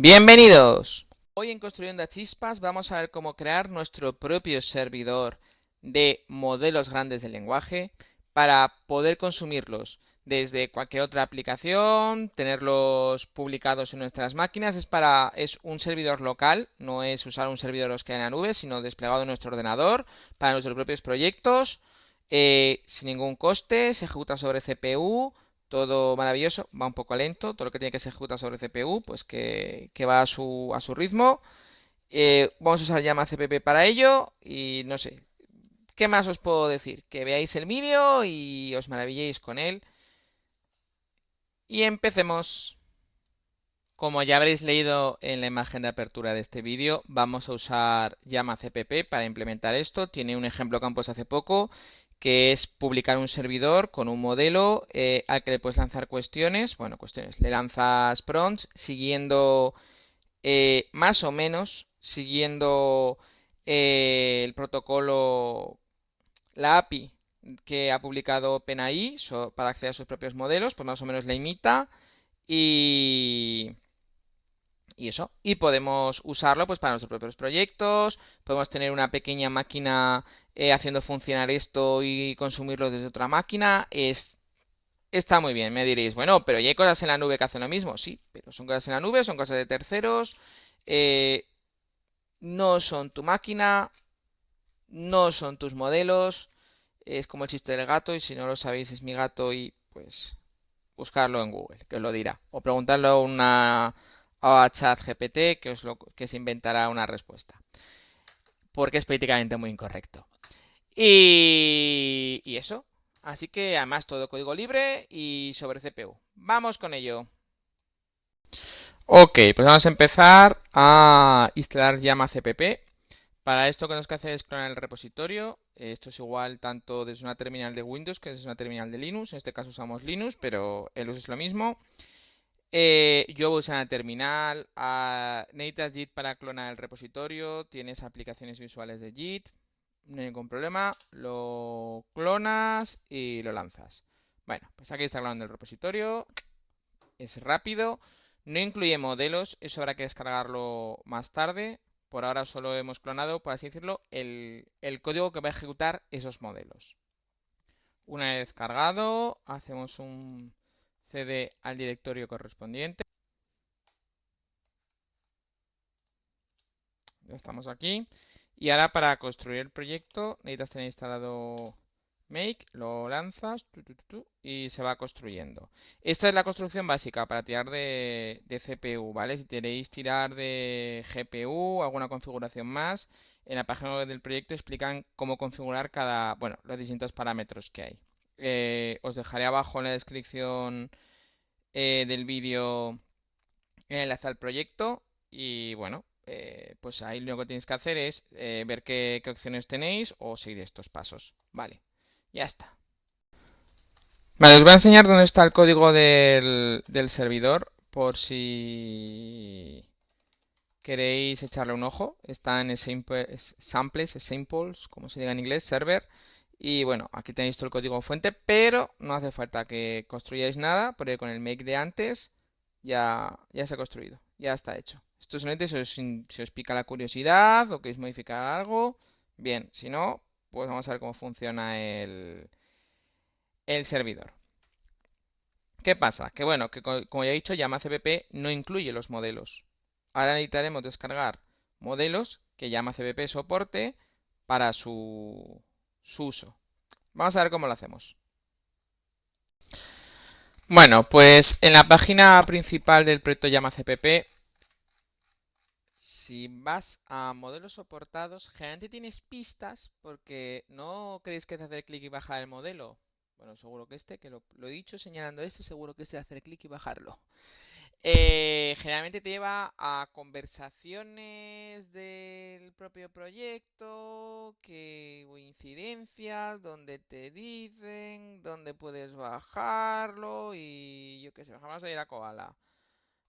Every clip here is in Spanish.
Bienvenidos. Hoy en Construyendo a Chispas vamos a ver cómo crear nuestro propio servidor de modelos grandes de lenguaje para poder consumirlos desde cualquier otra aplicación, tenerlos publicados en nuestras máquinas. Es, para, es un servidor local, no es usar un servidor los que hay en la nube, sino desplegado en nuestro ordenador para nuestros propios proyectos, eh, sin ningún coste, se ejecuta sobre CPU, todo maravilloso, va un poco lento, todo lo que tiene que ser ejecutado sobre CPU, pues que, va a su, a su ritmo. Eh, vamos a usar llama CPP para ello y no sé, ¿qué más os puedo decir? Que veáis el vídeo y os maravilléis con él. Y empecemos. Como ya habréis leído en la imagen de apertura de este vídeo, vamos a usar llama CPP para implementar esto. Tiene un ejemplo que han puesto hace poco que es publicar un servidor con un modelo eh, al que le puedes lanzar cuestiones, bueno, cuestiones, le lanzas prompts siguiendo eh, más o menos, siguiendo eh, el protocolo, la API que ha publicado OpenAI para acceder a sus propios modelos, pues más o menos la imita y... eso, y podemos usarlo pues para nuestros propios proyectos, podemos tener una pequeña máquina eh, haciendo funcionar esto y consumirlo desde otra máquina, es, está muy bien. Me diréis, bueno, pero ya hay cosas en la nube que hacen lo mismo. Sí, pero son cosas en la nube, son cosas de terceros, eh, no son tu máquina, no son tus modelos. Es como el chiste del gato y si no lo sabéis es mi gato y pues buscarlo en Google, que os lo dirá. O preguntarlo a una a GPT que, os lo, que se inventará una respuesta. Porque es políticamente muy incorrecto. Y, eso. Así que además todo código libre y sobre CPU. Vamos con ello. Ok, pues vamos a empezar a instalar llama cpp. Para esto lo que tenemos que hacer es clonar el repositorio. Esto es igual tanto desde una terminal de Windows que desde una terminal de Linux. En este caso usamos Linux, pero el uso es lo mismo. Eh, yo voy a usar la terminal. A, ah, necesitas Git para clonar el repositorio. Tienes aplicaciones visuales de Git no hay ningún problema, lo clonas y lo lanzas. Bueno, pues aquí está clonando el repositorio, es rápido, no incluye modelos, eso habrá que descargarlo más tarde, por ahora solo hemos clonado, por así decirlo, el, el código que va a ejecutar esos modelos. Una vez cargado, hacemos un cd al directorio correspondiente. Ya estamos aquí. Y ahora para construir el proyecto necesitas tener instalado make, lo lanzas y se va construyendo. Esta es la construcción básica para tirar de, CPU, ¿vale? Si queréis tirar de GPU, alguna configuración más, en la página web del proyecto explican cómo configurar cada, bueno, los distintos parámetros que hay. Eh, os dejaré abajo en la descripción eh, del vídeo el enlace al proyecto y bueno, eh, pues ahí lo que tenéis que hacer es eh, ver qué, opciones tenéis o seguir estos pasos. Vale, ya está. Vale, os voy a enseñar dónde está el código del, servidor por si queréis echarle un ojo. Está en samples, samples, como se diga en inglés, server. Y bueno, aquí tenéis todo el código fuente, pero no hace falta que construyáis nada, porque con el make de antes ya, ya se ha construido, ya está hecho. Esto solamente se os, pica la curiosidad o queréis modificar algo. Bien, si no, pues vamos a ver cómo funciona el, el servidor. ¿Qué pasa? Que bueno, que como ya he dicho, LlamaCpp no incluye los modelos. Ahora necesitaremos descargar modelos que LlamaCpp soporte para su, uso. Vamos a ver cómo lo hacemos. Bueno, pues en la página principal del proyecto LlamaCpp CPP si vas a modelos soportados, generalmente tienes pistas porque no crees que es hacer clic y bajar el modelo. Bueno, seguro que este, que lo, he dicho señalando este, seguro que es hacer clic y bajarlo. Eh, generalmente te lleva a conversaciones del propio proyecto, que, o incidencias, donde te dicen, dónde puedes bajarlo y yo qué sé, vamos a ir a Koala.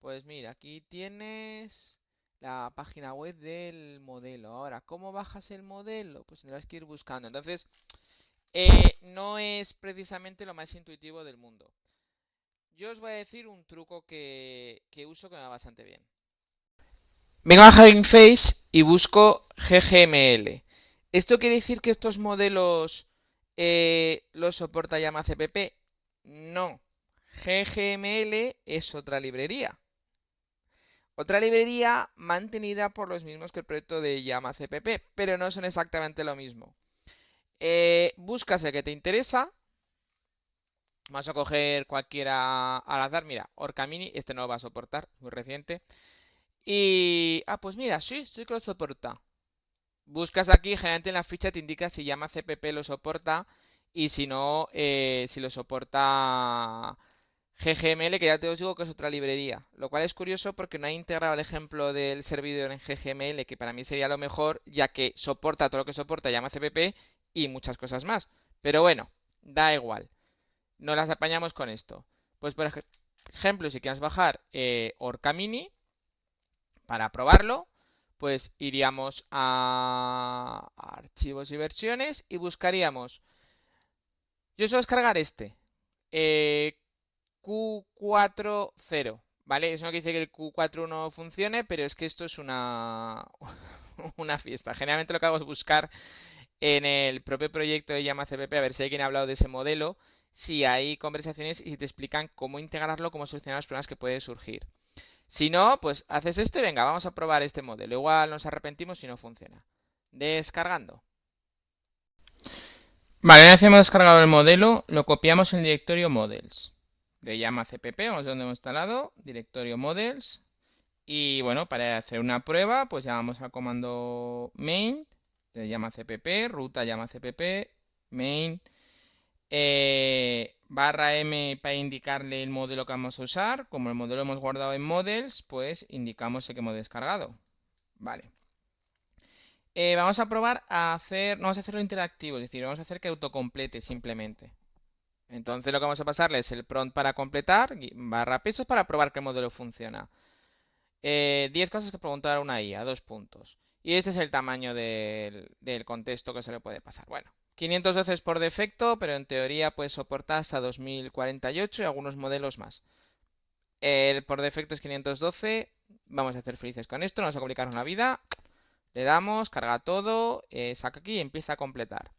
Pues mira, aquí tienes la página web del modelo. Ahora, ¿cómo bajas el modelo? Pues tendrás que ir buscando. Entonces, eh, no es precisamente lo más intuitivo del mundo. Yo os voy a decir un truco que, uso que me va bastante bien. Vengo a Hugging Face y busco ggml. ¿Esto quiere decir que estos modelos eh, los soporta CPP? No. ggml es otra librería. Otra librería mantenida por los mismos que el proyecto de llama CPP, pero no son exactamente lo mismo. Eh, buscas el que te interesa. Vamos a coger cualquiera al azar. Mira, Mini, este no lo va a soportar, muy reciente. Y... Ah, pues mira, sí, sí que lo soporta. Buscas aquí, generalmente en la ficha te indica si llama CPP lo soporta y si no, eh, si lo soporta GGML, que ya te os digo que es otra librería, lo cual es curioso porque no ha integrado el ejemplo del servidor en GGML, que para mí sería lo mejor, ya que soporta todo lo que soporta llama CPP y muchas cosas más. Pero bueno, da igual, no las apañamos con esto. Pues por ejemplo, si quieres bajar eh, Orca Mini, para probarlo, pues iríamos a archivos y versiones y buscaríamos. Yo suelo descargar este. Eh, Q40, ¿vale? Eso no quiere decir que el Q4 no funcione, pero es que esto es una, una fiesta. Generalmente lo que hago es buscar en el propio proyecto de llama CPP a ver si alguien ha hablado de ese modelo, si hay conversaciones y si te explican cómo integrarlo, cómo solucionar los problemas que pueden surgir. Si no, pues haces esto y venga, vamos a probar este modelo. Igual nos arrepentimos si no funciona. Descargando. Vale, una hemos descargado el modelo, lo copiamos en el directorio models. De llama cpp, e vamos a donde hemos instalado, directorio models, y bueno, para hacer una prueba, pues llamamos al comando main, de llama cpp, e ruta llama cpp, e main, eh, barra m para indicarle el modelo que vamos a usar, como el modelo hemos guardado en models, pues indicamos el que hemos descargado, vale. Eh, vamos a probar a hacer, no vamos a hacerlo interactivo, es decir, vamos a hacer que autocomplete simplemente. Entonces lo que vamos a pasarle es el prompt para completar, barra pesos para probar que el modelo funciona. 10 eh, cosas que preguntar a una IA, dos puntos. Y este es el tamaño del, contexto que se le puede pasar. Bueno, 512 es por defecto, pero en teoría puede soportar hasta 2048 y algunos modelos más. El por defecto es 512, vamos a hacer felices con esto, nos va a complicar una vida. Le damos, carga todo, eh, saca aquí y empieza a completar.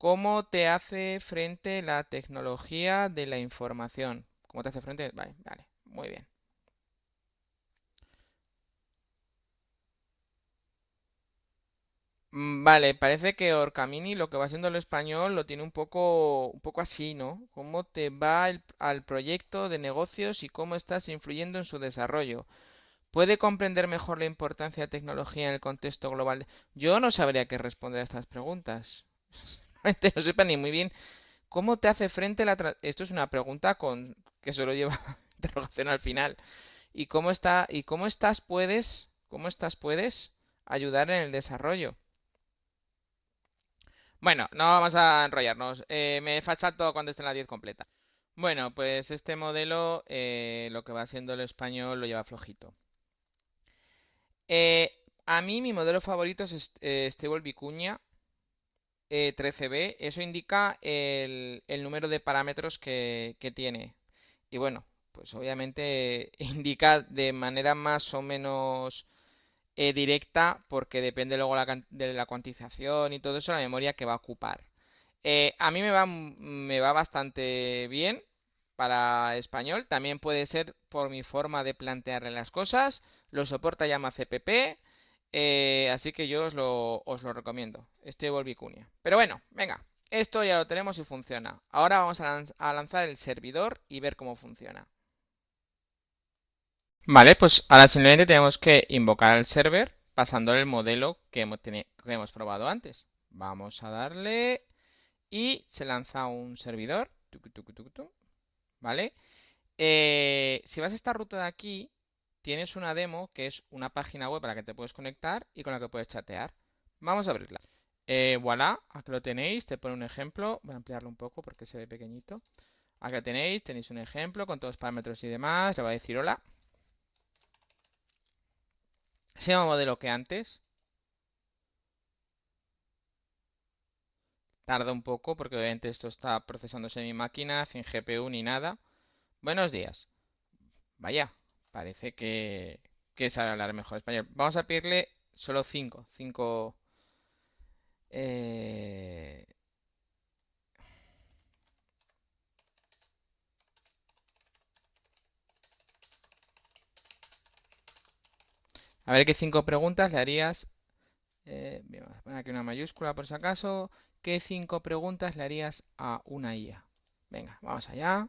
¿Cómo te hace frente la tecnología de la información? ¿Cómo te hace frente? Vale, vale, muy bien. Mm, vale, parece que Orcamini lo que va siendo el español lo tiene un poco, un poco así, ¿no? ¿Cómo te va al proyecto de negocios y cómo estás influyendo en su desarrollo? ¿Puede comprender mejor la importancia de tecnología en el contexto global? Yo no sabría qué responder a estas preguntas. Este, no sepa ni muy bien cómo te hace frente la... Esto es una pregunta con que solo lleva interrogación al final. ¿Y cómo, está, y cómo estás puedes, cómo estás puedes ayudar en el desarrollo? Bueno, no vamos a enrollarnos. Eh, me me todo cuando esté en la 10 completa. Bueno, pues este modelo, eh, lo que va siendo el español, lo lleva flojito. Eh, a mí mi modelo favorito es Estebol Vicuña, 13b, eh, eso indica el, número de parámetros que, tiene. Y bueno, pues obviamente indica de manera más o menos eh, directa, porque depende luego de la cuantización y todo eso, la memoria que va a ocupar. Eh, a mí me va, me va bastante bien para español, también puede ser por mi forma de plantearle las cosas, lo soporta llama CPP, eh, así que yo os lo, recomiendo. Este Volvicunia. Pero bueno, venga. Esto ya lo tenemos y funciona. Ahora vamos a, lanzar el servidor y ver cómo funciona. Vale, pues ahora simplemente tenemos que invocar al server pasándole el modelo que hemos, probado antes. Vamos a darle y se lanza un servidor. ¿Vale? Eh, si vas a esta ruta de aquí, tienes una demo que es una página web para la que te puedes conectar y con la que puedes chatear. Vamos a abrirla. Eh, voilà, aquí lo tenéis, te pone un ejemplo, voy a ampliarlo un poco porque se ve pequeñito. Aquí lo tenéis, tenéis un ejemplo con todos los parámetros y demás, le va a decir hola. Se llama modelo que antes. Tarda un poco porque obviamente esto está procesándose en mi máquina, sin GPU ni nada. Buenos días. Vaya, parece que, sabe hablar mejor español. Vamos a pedirle solo cinco, eh, A ver qué cinco preguntas le harías. Eh, aquí una mayúscula por si acaso. ¿Qué cinco preguntas le harías a una IA? Venga, vamos allá.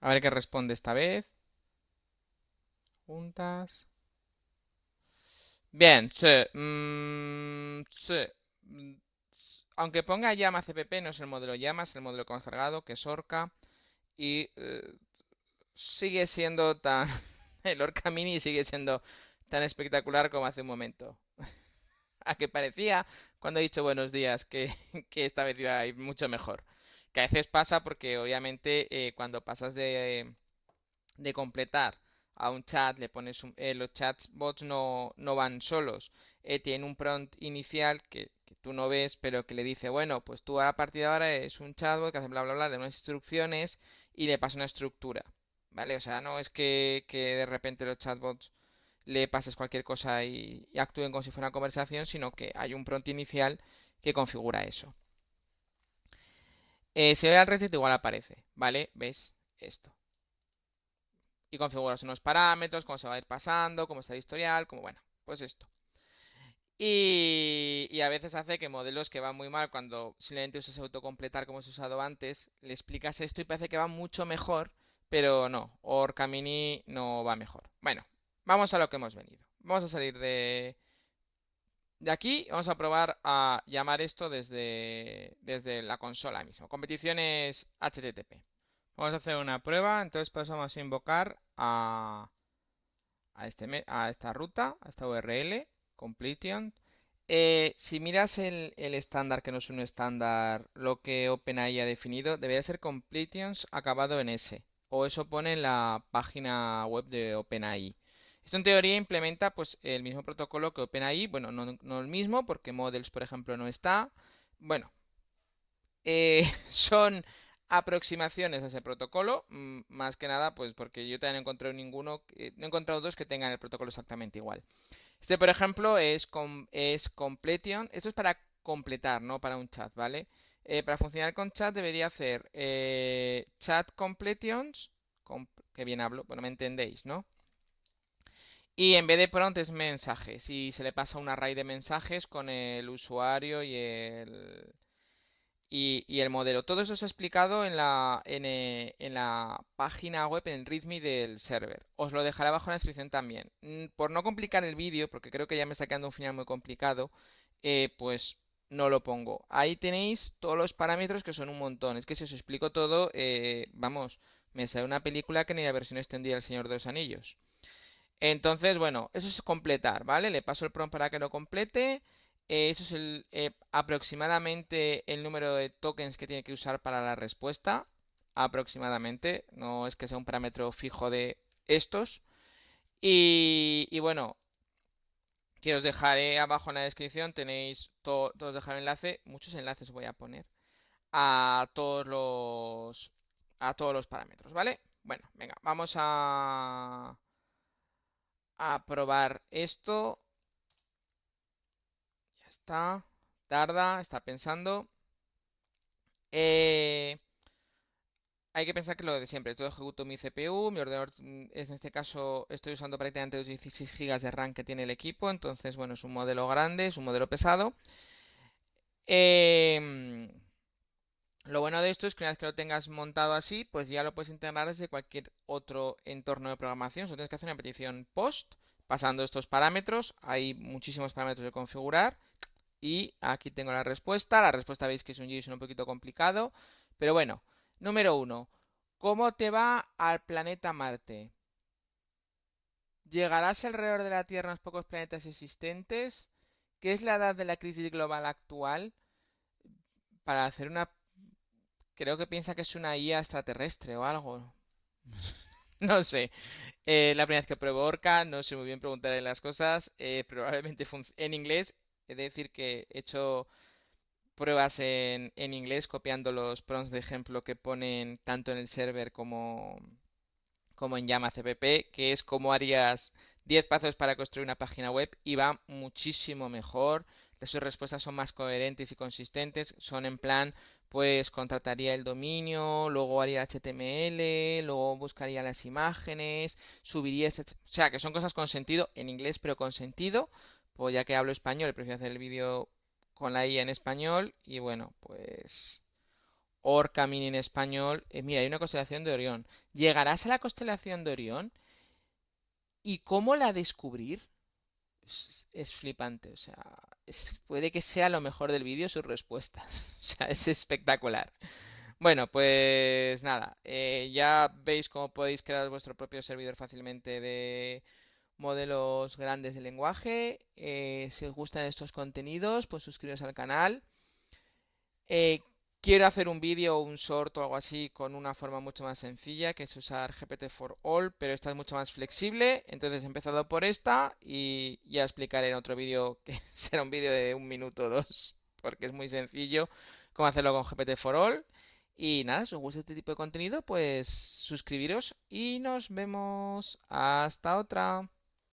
A ver qué responde esta vez juntas. Bien, mm, mm, aunque ponga llama CPP, no es el modelo llama, es el modelo cargado, que es Orca. Y eh, sigue siendo tan... El Orca Mini sigue siendo tan espectacular como hace un momento. A que parecía cuando he dicho buenos días que, esta vez iba mucho mejor. Que a veces pasa porque obviamente eh, cuando pasas de, de completar a un chat, le pones un, eh, los chatbots no, no van solos. Eh, tiene un prompt inicial que, tú no ves, pero que le dice, bueno, pues tú a partir de ahora es un chatbot que hace bla bla bla de unas instrucciones y le pasa una estructura. ¿Vale? O sea, no es que, que de repente los chatbots le pases cualquier cosa y, actúen como si fuera una conversación, sino que hay un prompt inicial que configura eso. Eh, si voy al reset igual aparece, ¿vale? ¿Ves? Esto y configuras unos parámetros, cómo se va a ir pasando, cómo está el historial, como bueno, pues esto. Y, a veces hace que modelos que van muy mal cuando simplemente usas autocompletar como se usado antes, le explicas esto y parece que va mucho mejor, pero no, Mini no va mejor. Bueno, vamos a lo que hemos venido. Vamos a salir de, de aquí vamos a probar a llamar esto desde, desde la consola mismo. Competiciones HTTP. Vamos a hacer una prueba, entonces pasamos a invocar a, este esta ruta, a esta URL, completion. Eh, si miras el, estándar, que no es un estándar, lo que OpenAI ha definido, debería ser completions acabado en S. O eso pone en la página web de OpenAI. Esto en teoría implementa pues, el mismo protocolo que OpenAI. Bueno, no, el mismo, porque Models, por ejemplo, no está. Bueno, eh, son aproximaciones a ese protocolo, mm, más que nada, pues porque yo también no he encontrado ninguno, eh, no he encontrado dos que tengan el protocolo exactamente igual. Este, por ejemplo, es, completion, esto es para completar, no para un chat, ¿vale? Eh, para funcionar con chat debería hacer eh, chat completions, que bien hablo, bueno, me entendéis, ¿no? Y en vez de pronto es mensajes y se le pasa un array de mensajes con el usuario y el y, el modelo. Todo eso se ha explicado en la, en, eh, la página web, en el del server. Os lo dejaré abajo en la descripción también. Mm, por no complicar el vídeo, porque creo que ya me está quedando un final muy complicado, eh, pues no lo pongo. Ahí tenéis todos los parámetros que son un montón. Es que si os explico todo, eh, vamos, me sale una película que ni la versión extendida del Señor de los Anillos. Entonces, bueno, eso es completar, ¿vale? Le paso el prompt para que lo complete. Eh, eso es el, eh, aproximadamente el número de tokens que tiene que usar para la respuesta. Aproximadamente, no es que sea un parámetro fijo de estos. Y, bueno, que os dejaré abajo en la descripción, tenéis todos todo el enlace, muchos enlaces voy a poner a todos los a todos los parámetros, ¿vale? Bueno, venga, vamos a a probar esto. Está, tarda, está pensando. Eh, hay que pensar que lo de siempre, yo ejecuto mi CPU, mi ordenador, es mm, en este caso estoy usando prácticamente los 16 GB de RAM que tiene el equipo, entonces bueno, es un modelo grande, es un modelo pesado. Em, lo bueno de esto es que una vez que lo tengas montado así, pues ya lo puedes integrar desde cualquier otro entorno de programación. Solo tienes que hacer una petición post, pasando estos parámetros. Hay muchísimos parámetros de configurar. Y aquí tengo la respuesta. La respuesta veis que es un JSON un poquito complicado. Pero bueno, número uno. ¿Cómo te va al planeta Marte? ¿Llegarás alrededor de la Tierra a los pocos planetas existentes? ¿Qué es la edad de la crisis global actual? Para hacer una... Creo que piensa que es una IA extraterrestre o algo. no sé. Eh, la primera vez que pruebo Orca, no sé muy bien preguntarle las cosas. Eh, probablemente en inglés es decir que he hecho pruebas en, inglés copiando los prompts de ejemplo que ponen tanto en el server como, como en llama CPP, que es como harías 10 pasos para construir una página web y va muchísimo mejor. Sus respuestas son más coherentes y consistentes, son en plan, pues contrataría el dominio, luego haría HTML, luego buscaría las imágenes, subiría este... O sea, que son cosas con sentido en inglés, pero con sentido pues ya que hablo español, prefiero hacer el vídeo con la I en español y bueno, pues Orcamin en español. Eh, mira, hay una constelación de Orión. ¿Llegarás a la constelación de Orión? ¿Y cómo la descubrir? Es, flipante, o sea, puede que sea lo mejor del vídeo sus respuestas. O sea, es espectacular. Bueno, pues nada, eh, ya veis cómo podéis crear vuestro propio servidor fácilmente de modelos grandes de lenguaje. Eh, si os gustan estos contenidos, pues suscribiros al canal. Eh, quiero hacer un vídeo o un short o algo así con una forma mucho más sencilla, que es usar GPT for All, pero esta es mucho más flexible. Entonces he empezado por esta y ya explicaré en otro vídeo, que será un vídeo de un minuto o dos, porque es muy sencillo cómo hacerlo con GPT for All. Y nada, si os gusta este tipo de contenido, pues suscribiros y nos vemos. Hasta otra.